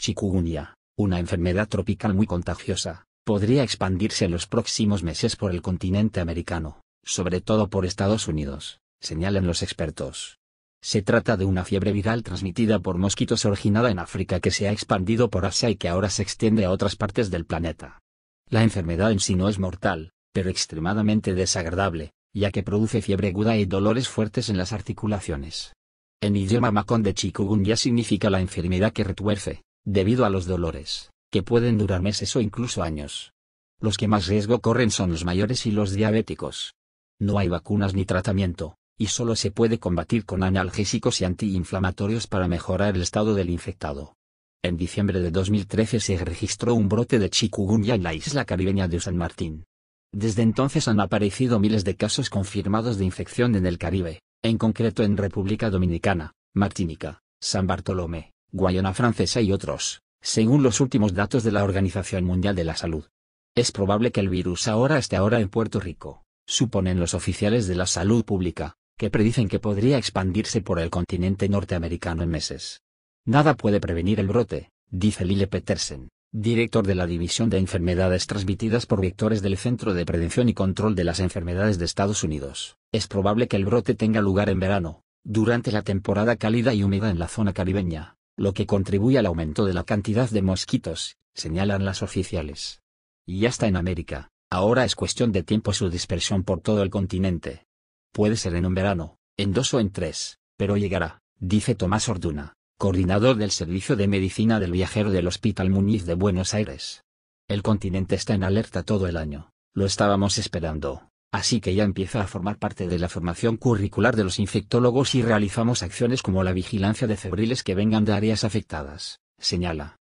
chikungunya, una enfermedad tropical muy contagiosa, podría expandirse en los próximos meses por el continente americano, sobre todo por Estados Unidos, señalan los expertos. Se trata de una fiebre viral transmitida por mosquitos originada en África que se ha expandido por Asia y que ahora se extiende a otras partes del planeta. La enfermedad en sí no es mortal, pero extremadamente desagradable, ya que produce fiebre aguda y dolores fuertes en las articulaciones. En idioma macón de chikungunya significa la enfermedad que retuerce, debido a los dolores, que pueden durar meses o incluso años. Los que más riesgo corren son los mayores y los diabéticos. No hay vacunas ni tratamiento, y solo se puede combatir con analgésicos y antiinflamatorios para mejorar el estado del infectado. En diciembre de 2013 se registró un brote de chikungunya en la isla caribeña de San Martín. Desde entonces han aparecido miles de casos confirmados de infección en el Caribe, en concreto en República Dominicana, Martínica, San Bartolomé, Guayana Francesa y otros, según los últimos datos de la Organización Mundial de la Salud. Es probable que el virus ahora esté ahora en Puerto Rico, suponen los oficiales de la salud pública, que predicen que podría expandirse por el continente norteamericano en meses. Nada puede prevenir el brote, dice Lille Petersen, director de la División de Enfermedades Transmitidas por Vectores del Centro de Prevención y Control de las Enfermedades de Estados Unidos. Es probable que el brote tenga lugar en verano, durante la temporada cálida y húmeda en la zona caribeña, lo que contribuye al aumento de la cantidad de mosquitos, señalan las oficiales. Y ya está en América, ahora es cuestión de tiempo su dispersión por todo el continente. Puede ser en un verano, en dos o en tres, pero llegará, dice Tomás Orduna, coordinador del Servicio de Medicina del Viajero del Hospital Muñiz de Buenos Aires. El continente está en alerta todo el año, lo estábamos esperando. Así que ya empieza a formar parte de la formación curricular de los infectólogos y realizamos acciones como la vigilancia de febriles que vengan de áreas afectadas, señala.